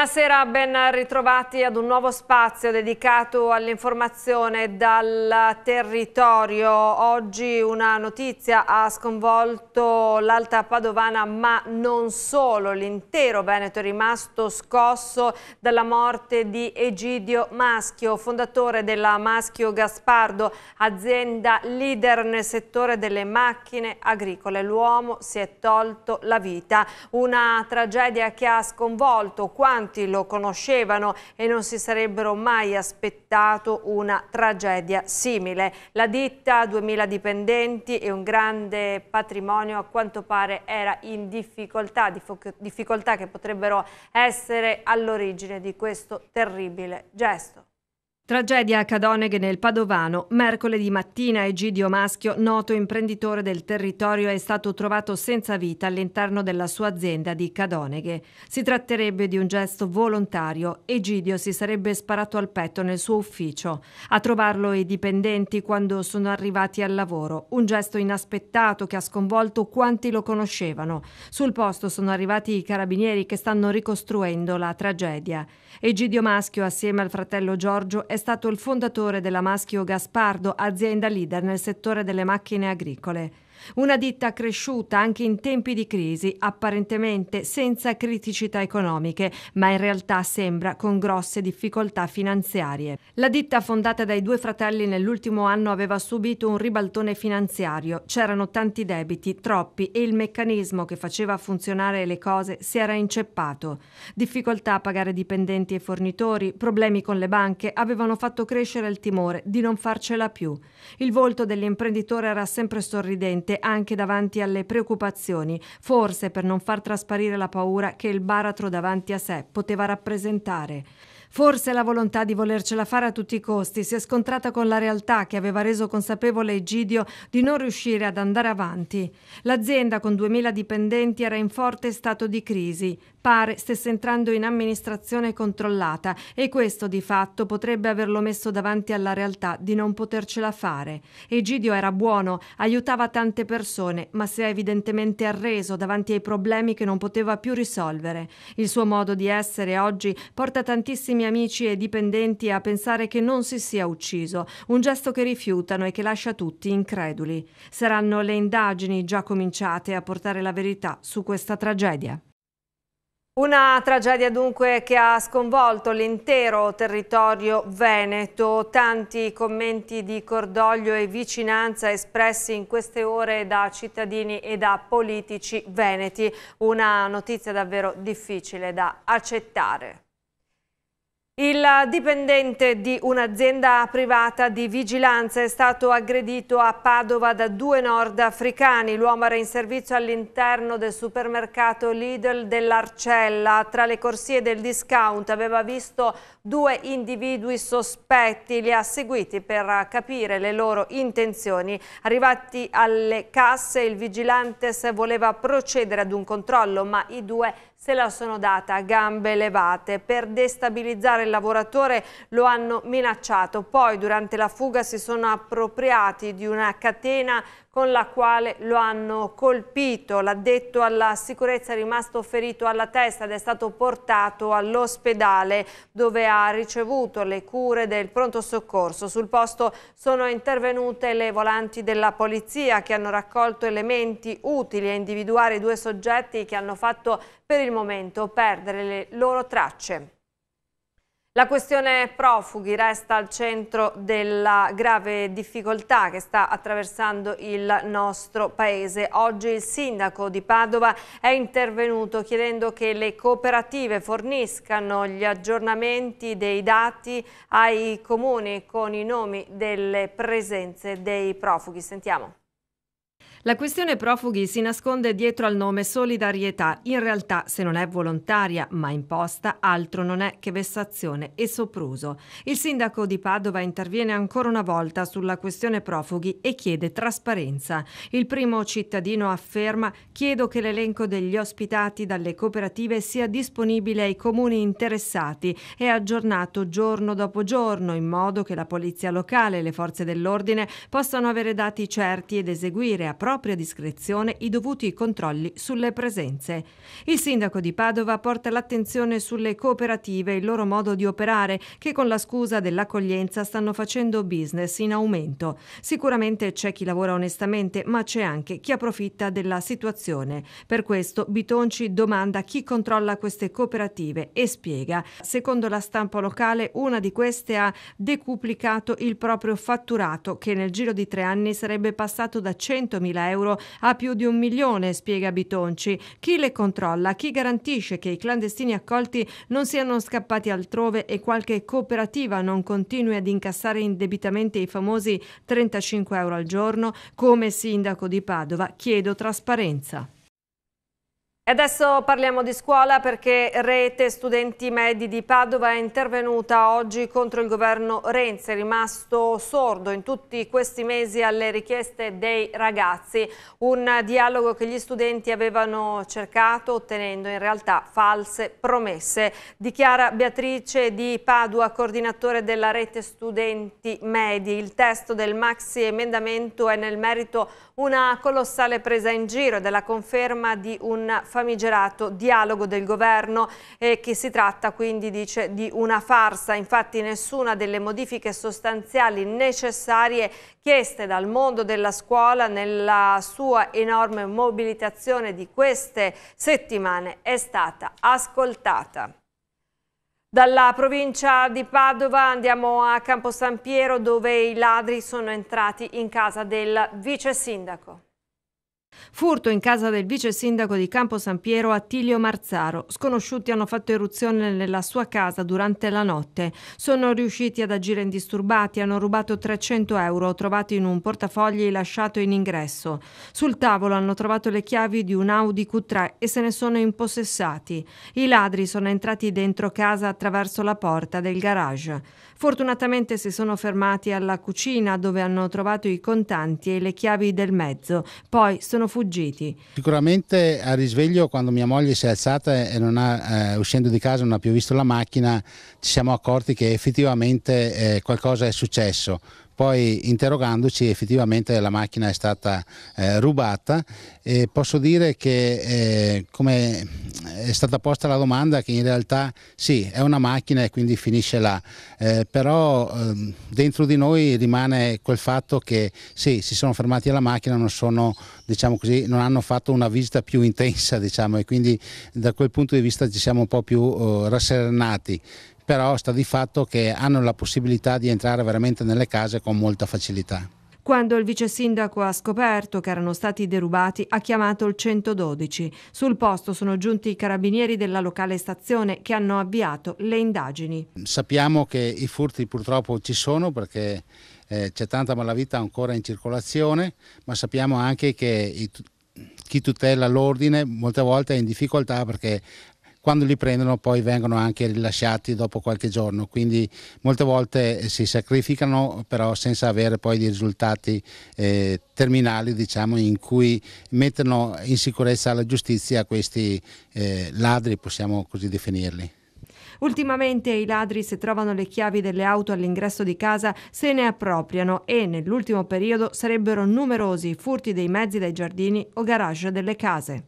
Buonasera, ben ritrovati ad un nuovo spazio dedicato all'informazione dal territorio. Oggi una notizia ha sconvolto l'Alta Padovana, ma non solo. L'intero Veneto è rimasto scosso dalla morte di Egidio Maschio, fondatore della Maschio Gaspardo, azienda leader nel settore delle macchine agricole. L'uomo si è tolto la vita. Una tragedia che ha sconvolto quanto tanti lo conoscevano e non si sarebbero mai aspettato una tragedia simile. La ditta, 2000 dipendenti e un grande patrimonio a quanto pare era in difficoltà, difficoltà che potrebbero essere all'origine di questo terribile gesto. Tragedia a Cadoneghe nel Padovano. Mercoledì mattina Egidio Maschio, noto imprenditore del territorio, è stato trovato senza vita all'interno della sua azienda di Cadoneghe. Si tratterebbe di un gesto volontario. Egidio si sarebbe sparato al petto nel suo ufficio. A trovarlo i dipendenti quando sono arrivati al lavoro. Un gesto inaspettato che ha sconvolto quanti lo conoscevano. Sul posto sono arrivati i carabinieri che stanno ricostruendo la tragedia. Egidio Maschio, assieme al fratello Giorgio, è stato il fondatore della Maschio Gaspardo, azienda leader nel settore delle macchine agricole. Una ditta cresciuta anche in tempi di crisi, apparentemente senza criticità economiche, ma in realtà sembra con grosse difficoltà finanziarie. La ditta fondata dai due fratelli nell'ultimo anno aveva subito un ribaltone finanziario, c'erano tanti debiti, troppi e il meccanismo che faceva funzionare le cose si era inceppato. Difficoltà a pagare dipendenti e fornitori, problemi con le banche avevano fatto crescere il timore di non farcela più. Il volto dell'imprenditore era sempre sorridente mente anche davanti alle preoccupazioni, forse per non far trasparire la paura che il baratro davanti a sé poteva rappresentare. Forse la volontà di volercela fare a tutti i costi si è scontrata con la realtà che aveva reso consapevole Egidio di non riuscire ad andare avanti. L'azienda con 2000 dipendenti era in forte stato di crisi. Pare stesse entrando in amministrazione controllata e questo di fatto potrebbe averlo messo davanti alla realtà di non potercela fare. Egidio era buono, aiutava tante persone, ma si è evidentemente arreso davanti ai problemi che non poteva più risolvere. Il suo modo di essere oggi porta tantissimi carissimi amici e dipendenti a pensare che non si sia ucciso, un gesto che rifiutano e che lascia tutti increduli. Saranno le indagini già cominciate a portare la verità su questa tragedia. Una tragedia dunque che ha sconvolto l'intero territorio veneto. Tanti commenti di cordoglio e vicinanza espressi in queste ore da cittadini e da politici veneti. Una notizia davvero difficile da accettare. Il dipendente di un'azienda privata di vigilanza è stato aggredito a Padova da due nordafricani. L'uomo era in servizio all'interno del supermercato Lidl dell'Arcella. Tra le corsie del discount aveva visto due individui sospetti. Li ha seguiti per capire le loro intenzioni. Arrivati alle casse il vigilante voleva procedere ad un controllo ma i due se la sono data a gambe levate. Per destabilizzare il lavoratore lo hanno minacciato. Poi durante la fuga si sono appropriati di una catena con la quale lo hanno colpito. L'addetto alla sicurezza è rimasto ferito alla testa ed è stato portato all'ospedale dove ha ricevuto le cure del pronto soccorso. Sul posto sono intervenute le volanti della polizia che hanno raccolto elementi utili a individuare i due soggetti che hanno fatto per il momento perdere le loro tracce. La questione profughi resta al centro della grave difficoltà che sta attraversando il nostro paese. Oggi il sindaco di Padova è intervenuto chiedendo che le cooperative forniscano gli aggiornamenti dei dati ai comuni con i nomi delle presenze dei profughi. Sentiamo. La questione profughi si nasconde dietro al nome solidarietà. In realtà, se non è volontaria ma imposta, altro non è che vessazione e sopruso. Il sindaco di Padova interviene ancora una volta sulla questione profughi e chiede trasparenza. Il primo cittadino afferma: Chiedo che l'elenco degli ospitati dalle cooperative sia disponibile ai comuni interessati e aggiornato giorno dopo giorno, in modo che la polizia locale e le forze dell'ordine possano avere dati certi ed eseguire a proprio propria discrezione i dovuti controlli sulle presenze. Il sindaco di Padova porta l'attenzione sulle cooperative e il loro modo di operare che con la scusa dell'accoglienza stanno facendo business in aumento. Sicuramente c'è chi lavora onestamente, ma c'è anche chi approfitta della situazione. Per questo Bitonci domanda chi controlla queste cooperative e spiega. Secondo la stampa locale, una di queste ha decuplicato il proprio fatturato che nel giro di tre anni sarebbe passato da 100.000 euro a più di un milione, spiega Bitonci. Chi le controlla? Chi garantisce che i clandestini accolti non siano scappati altrove e qualche cooperativa non continui ad incassare indebitamente i famosi 35 euro al giorno? Come sindaco di Padova chiedo trasparenza adesso parliamo di scuola perché Rete Studenti Medi di Padova è intervenuta oggi contro il governo Renzi, rimasto sordo in tutti questi mesi alle richieste dei ragazzi, un dialogo che gli studenti avevano cercato ottenendo in realtà false promesse. Dichiara Beatrice di Padua, coordinatore della Rete Studenti Medi, il testo del maxi emendamento è nel merito una colossale presa in giro della conferma di un famigerato dialogo del governo e eh, che si tratta quindi dice di una farsa. Infatti nessuna delle modifiche sostanziali necessarie chieste dal mondo della scuola nella sua enorme mobilitazione di queste settimane è stata ascoltata. Dalla provincia di Padova andiamo a Campo San Piero dove i ladri sono entrati in casa del vice sindaco. Furto in casa del vice sindaco di Campo San Piero Attilio Marzaro. Sconosciuti hanno fatto eruzione nella sua casa durante la notte. Sono riusciti ad agire indisturbati, hanno rubato 300 euro trovati in un portafogli lasciato in ingresso. Sul tavolo hanno trovato le chiavi di un Audi Q3 e se ne sono impossessati. I ladri sono entrati dentro casa attraverso la porta del garage. Fortunatamente si sono fermati alla cucina dove hanno trovato i contanti e le chiavi del mezzo, poi sono fuggiti. Sicuramente a risveglio quando mia moglie si è alzata e ha, eh, uscendo di casa non ha più visto la macchina ci siamo accorti che effettivamente eh, qualcosa è successo poi interrogandoci effettivamente la macchina è stata eh, rubata e posso dire che eh, come eh, è stata posta la domanda che in realtà sì è una macchina e quindi finisce là, eh, però ehm, dentro di noi rimane quel fatto che sì si sono fermati alla macchina, non, sono, diciamo così, non hanno fatto una visita più intensa diciamo, e quindi da quel punto di vista ci siamo un po' più oh, rasserenati però sta di fatto che hanno la possibilità di entrare veramente nelle case con molta facilità. Quando il vice sindaco ha scoperto che erano stati derubati, ha chiamato il 112. Sul posto sono giunti i carabinieri della locale stazione che hanno avviato le indagini. Sappiamo che i furti purtroppo ci sono perché eh, c'è tanta malavita ancora in circolazione, ma sappiamo anche che i, chi tutela l'ordine molte volte è in difficoltà perché quando li prendono poi vengono anche rilasciati dopo qualche giorno, quindi molte volte eh, si sacrificano però senza avere poi dei risultati eh, terminali diciamo, in cui mettono in sicurezza la giustizia questi eh, ladri, possiamo così definirli. Ultimamente i ladri, se trovano le chiavi delle auto all'ingresso di casa, se ne appropriano e nell'ultimo periodo sarebbero numerosi i furti dei mezzi dai giardini o garage delle case.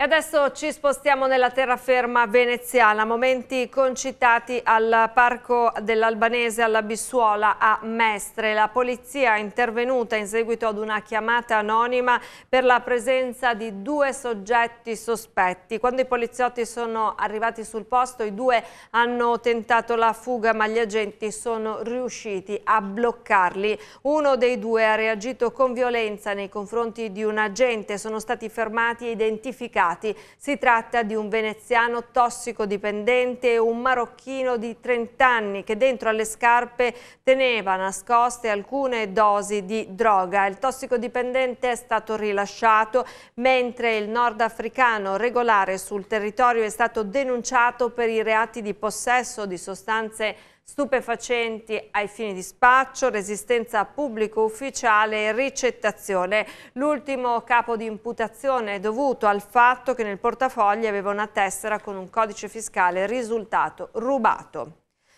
E adesso ci spostiamo nella terraferma veneziana, momenti concitati al Parco dell'Albanese alla Bissuola a Mestre. La polizia è intervenuta in seguito ad una chiamata anonima per la presenza di due soggetti sospetti. Quando i poliziotti sono arrivati sul posto i due hanno tentato la fuga ma gli agenti sono riusciti a bloccarli. Uno dei due ha reagito con violenza nei confronti di un agente, sono stati fermati e identificati imputati. Si tratta di un veneziano tossicodipendente e un marocchino di 30 anni che dentro alle scarpe teneva nascoste alcune dosi di droga. Il tossicodipendente è stato rilasciato mentre il nordafricano regolare sul territorio è stato denunciato per i reati di possesso di sostanze stupefacenti ai fini di spaccio, resistenza a pubblico ufficiale e ricettazione. L'ultimo capo di imputazione è dovuto al fatto che nel portafogli aveva una tessera con un codice fiscale risultato rubato.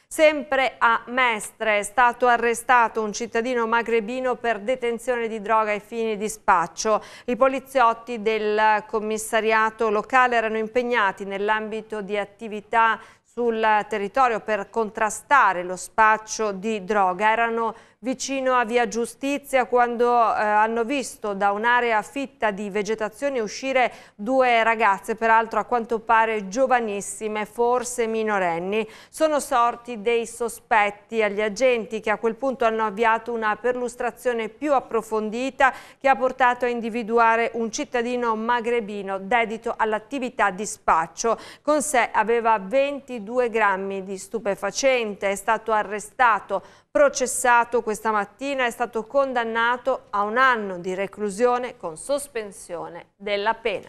Sempre a Mestre è stato arrestato un cittadino magrebino per detenzione di droga ai fini di spaccio. I poliziotti del commissariato locale erano impegnati nell'ambito di attività sul territorio per contrastare lo spaccio di droga. Erano vicino a Via Giustizia quando eh, hanno visto da un'area fitta di vegetazione uscire due ragazze, peraltro a quanto pare giovanissime, forse minorenni. Sono sorti dei sospetti agli agenti che a quel punto hanno avviato una perlustrazione più approfondita che ha portato a individuare un cittadino magrebino dedito all'attività di spaccio. Con sé aveva 22 grammi di stupefacente, è stato arrestato processato questa mattina, è stato condannato a un anno di reclusione con sospensione della pena.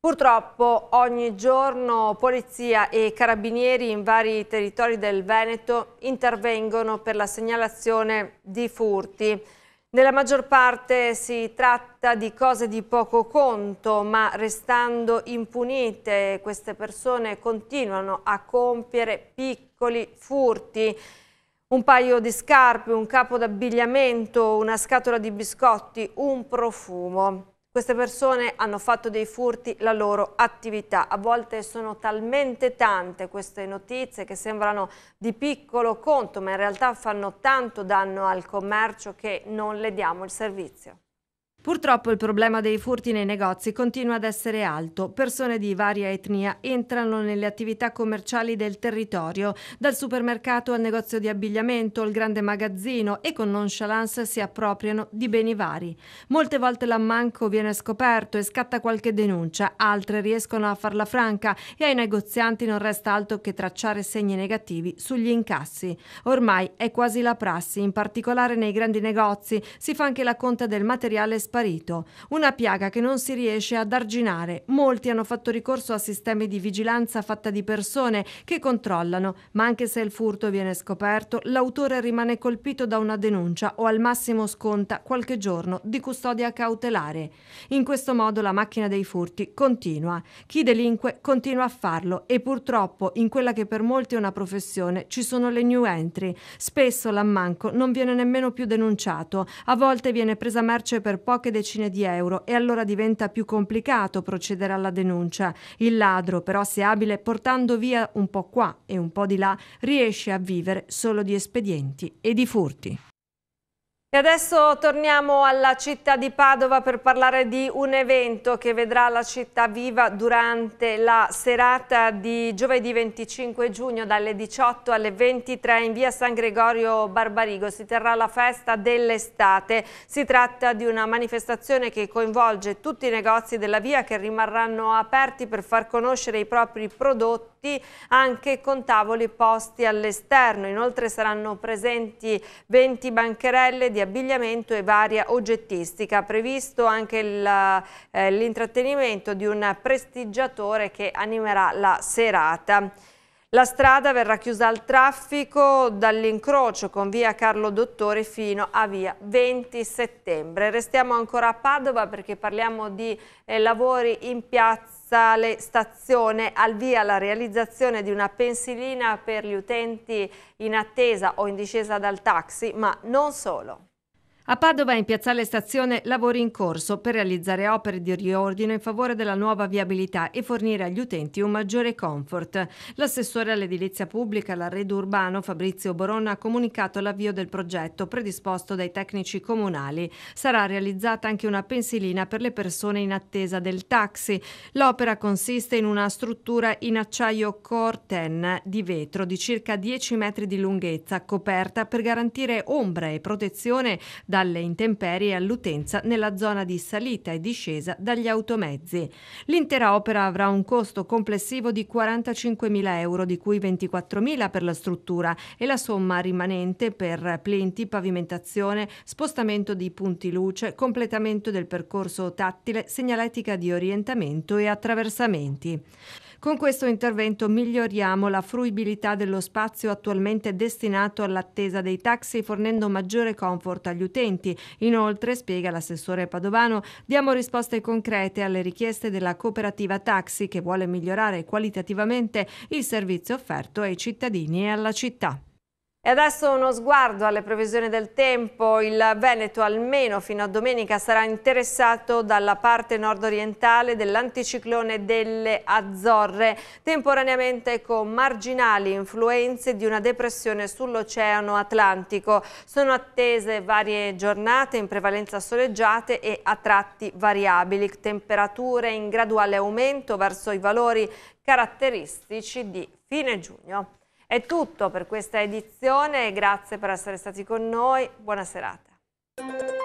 Purtroppo ogni giorno polizia e carabinieri in vari territori del Veneto intervengono per la segnalazione di furti. Nella maggior parte si tratta di cose di poco conto, ma restando impunite queste persone continuano a compiere piccoli furti. Un paio di scarpe, un capo d'abbigliamento, una scatola di biscotti, un profumo. Queste persone hanno fatto dei furti la loro attività. A volte sono talmente tante queste notizie che sembrano di piccolo conto, ma in realtà fanno tanto danno al commercio che non le diamo il servizio. Purtroppo il problema dei furti nei negozi continua ad essere alto. Persone di varia etnia entrano nelle attività commerciali del territorio, dal supermercato al negozio di abbigliamento, al grande magazzino e con nonchalance si appropriano di beni vari. Molte volte l'ammanco viene scoperto e scatta qualche denuncia, altre riescono a farla franca e ai negozianti non resta altro che tracciare segni negativi sugli incassi. Ormai è quasi la prassi, in particolare nei grandi negozi si fa anche la conta del materiale spazio sparito, una piaga che non si riesce ad arginare. Molti hanno fatto ricorso a sistemi di vigilanza fatta di persone che controllano, ma anche se il furto viene scoperto, l'autore rimane colpito da una denuncia o al massimo sconta qualche giorno di custodia cautelare. In questo modo la macchina dei furti continua. Chi delinque continua a farlo e purtroppo in quella che per molti è una professione ci sono le new entry. Spesso l'ammanco non viene nemmeno più denunciato, a volte viene presa merce per poche poche decine di euro e allora diventa più complicato procedere alla denuncia. Il ladro, però, se abile, portando via un po' qua e un po' di là, riesce a vivere solo di espedienti e di furti. E adesso torniamo alla città di Padova per parlare di un evento che vedrà la città viva durante la serata di giovedì 25 giugno dalle 18 alle 23 in via San Gregorio Barbarigo. Si terrà la festa dell'estate. Si tratta di una manifestazione che coinvolge tutti i negozi della via che rimarranno aperti per far conoscere i propri prodotti aperti anche con tavoli posti all'esterno. Inoltre saranno presenti 20 bancherelle di abbigliamento e varia oggettistica. Previsto anche eh, l'intrattenimento eh, di un prestigiatore che animerà la serata. La strada verrà chiusa al traffico dall'incrocio con via Carlo Dottore fino a via 20 settembre. Restiamo ancora a Padova perché parliamo di eh, lavori in piazza Le Stazione, al via la realizzazione di una pensilina per gli utenti in attesa o in discesa dal taxi, ma non solo. A Padova in piazzale stazione lavori in corso per realizzare opere di riordino in favore della nuova viabilità e fornire agli utenti un maggiore comfort. L'assessore all'edilizia pubblica, all'arredo urbano Fabrizio Borona ha comunicato l'avvio del progetto predisposto dai tecnici comunali. Sarà realizzata anche una pensilina per le persone in attesa del taxi. L'opera consiste in una struttura in acciaio Corten di vetro di circa 10 metri di lunghezza, coperta per garantire ombra e protezione da dalle intemperie all'utenza nella zona di salita e discesa dagli automezzi. L'intera opera avrà un costo complessivo di 45.000 euro, di cui 24.000 per la struttura e la somma rimanente per plinti, pavimentazione, spostamento di punti luce, completamento del percorso tattile, segnaletica di orientamento e attraversamenti. Con questo intervento miglioriamo la fruibilità dello spazio attualmente destinato all'attesa dei taxi fornendo maggiore comfort agli utenti. Inoltre, spiega l'assessore Padovano, diamo risposte concrete alle richieste della cooperativa taxi che vuole migliorare qualitativamente il servizio offerto ai cittadini e alla città. E adesso uno sguardo alle previsioni del tempo. Il Veneto almeno fino a domenica sarà interessato dalla parte nord-orientale dell'anticiclone delle Azzorre, temporaneamente con marginali influenze di una depressione sull'Oceano Atlantico. Sono attese varie giornate in prevalenza soleggiate e a tratti variabili, temperature in graduale aumento verso i valori caratteristici di fine giugno. È tutto per questa edizione, grazie per essere stati con noi, buona serata.